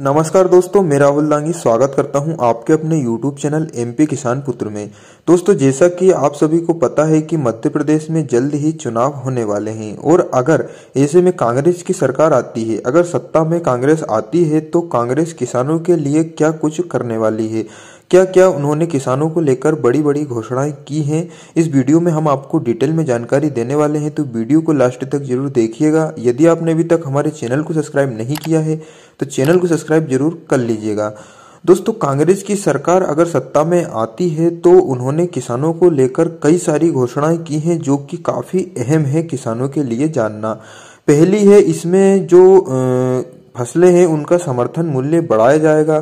नमस्कार दोस्तों मैं राहुल लांगी स्वागत करता हूं आपके अपने YouTube चैनल एमपी किसान पुत्र में दोस्तों जैसा कि आप सभी को पता है कि मध्य प्रदेश में जल्द ही चुनाव होने वाले हैं और अगर ऐसे में कांग्रेस की सरकार आती है अगर सत्ता में कांग्रेस आती है तो कांग्रेस किसानों के लिए क्या कुछ करने वाली है क्या क्या उन्होंने किसानों को लेकर बड़ी बड़ी घोषणाएं की हैं इस वीडियो में हम आपको डिटेल में जानकारी देने वाले हैं तो वीडियो को लास्ट तक जरूर देखिएगा यदि आपने अभी तक हमारे चैनल को सब्सक्राइब नहीं किया है तो चैनल को सब्सक्राइब जरूर कर लीजिएगा दोस्तों कांग्रेस की सरकार अगर सत्ता में आती है तो उन्होंने किसानों को लेकर कई सारी घोषणाएं की हैं जो कि काफ़ी अहम है किसानों के लिए जानना पहली है इसमें जो फसलें हैं उनका समर्थन मूल्य बढ़ाया जाएगा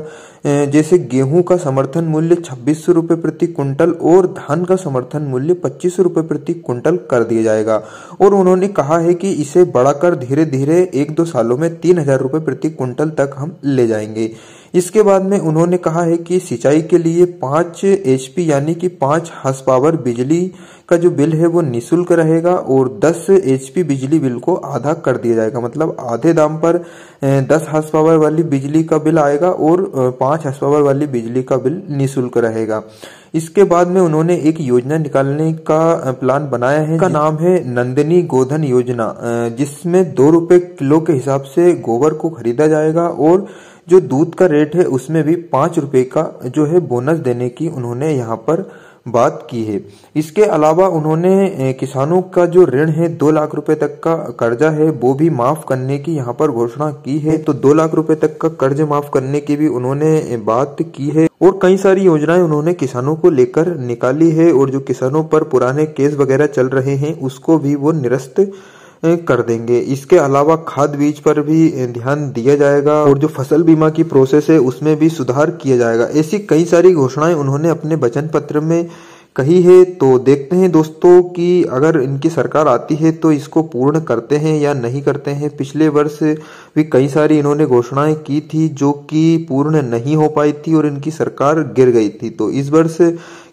जैसे गेहूं का समर्थन मूल्य छब्बीस सौ रुपये प्रति कुंटल और धान का समर्थन मूल्य पच्चीस सौ रुपये प्रति कुंटल कर दिया जाएगा और उन्होंने कहा है कि इसे बढ़ाकर धीरे धीरे एक दो सालों में तीन हजार रुपये प्रति कुंटल तक हम ले जाएंगे इसके बाद में उन्होंने कहा है कि सिंचाई के लिए पांच एच यानी कि पांच हस पावर बिजली का जो बिल है वो निशुल्क रहेगा और दस एच बिजली बिल को आधा कर दिया जाएगा मतलब आधे दाम पर दस हस पावर वाली बिजली का बिल आएगा और पांच हस पावर वाली बिजली का बिल निःशुल्क रहेगा इसके बाद में उन्होंने एक योजना निकालने का प्लान बनाया है का नाम है नंदिनी गोधन योजना जिसमें दो रुपए किलो के हिसाब से गोबर को खरीदा जाएगा और जो दूध का रेट है उसमें भी पांच रुपए का जो है बोनस देने की उन्होंने यहाँ पर बात की है इसके अलावा उन्होंने किसानों का जो ऋण है दो लाख रुपए तक का कर्जा है वो भी माफ करने की यहाँ पर घोषणा की है तो दो लाख रुपए तक का कर्ज माफ करने की भी उन्होंने बात की है और कई सारी योजनाएं उन्होंने किसानों को लेकर निकाली है और जो किसानों पर पुराने केस वगैरह चल रहे हैं उसको भी वो निरस्त कर देंगे इसके अलावा खाद बीज पर भी ध्यान दिया जाएगा और जो फसल बीमा की प्रोसेस है उसमें भी सुधार किया जाएगा ऐसी कई सारी घोषणाएं उन्होंने अपने वचन पत्र में कही है तो देखते हैं दोस्तों कि अगर इनकी सरकार आती है तो इसको पूर्ण करते हैं या नहीं करते हैं पिछले वर्ष भी कई सारी इन्होंने घोषणाएं की थी जो कि पूर्ण नहीं हो पाई थी और इनकी सरकार गिर गई थी तो इस वर्ष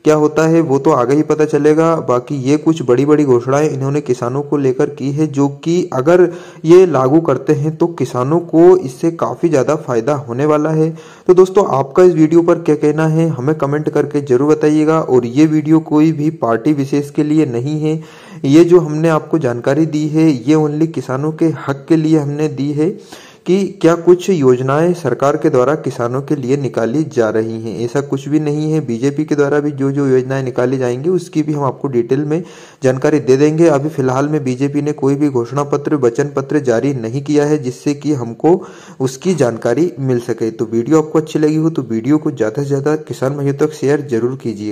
क्या होता है वो तो आगे ही पता चलेगा बाकी ये कुछ बड़ी बड़ी घोषणाएं इन्होंने किसानों को लेकर की है जो कि अगर ये लागू करते हैं तो किसानों को इससे काफ़ी ज़्यादा फायदा होने वाला है तो दोस्तों आपका इस वीडियो पर क्या कहना है हमें कमेंट करके ज़रूर बताइएगा और ये वीडियो कोई भी पार्टी विशेष के लिए नहीं है ये जो हमने आपको जानकारी दी है ये ओनली किसानों के हक के लिए हमने दी है कि क्या कुछ योजनाएं सरकार के द्वारा किसानों के लिए निकाली जा रही हैं ऐसा कुछ भी नहीं है बीजेपी के द्वारा भी जो जो योजनाएं निकाली जाएंगी उसकी भी हम आपको डिटेल में जानकारी दे देंगे अभी फिलहाल में बीजेपी ने कोई भी घोषणा पत्र वचन पत्र जारी नहीं किया है जिससे कि हमको उसकी जानकारी मिल सके तो वीडियो आपको अच्छी लगी हो तो वीडियो को ज़्यादा से ज़्यादा किसान भाइयों तक शेयर जरूर कीजिएगा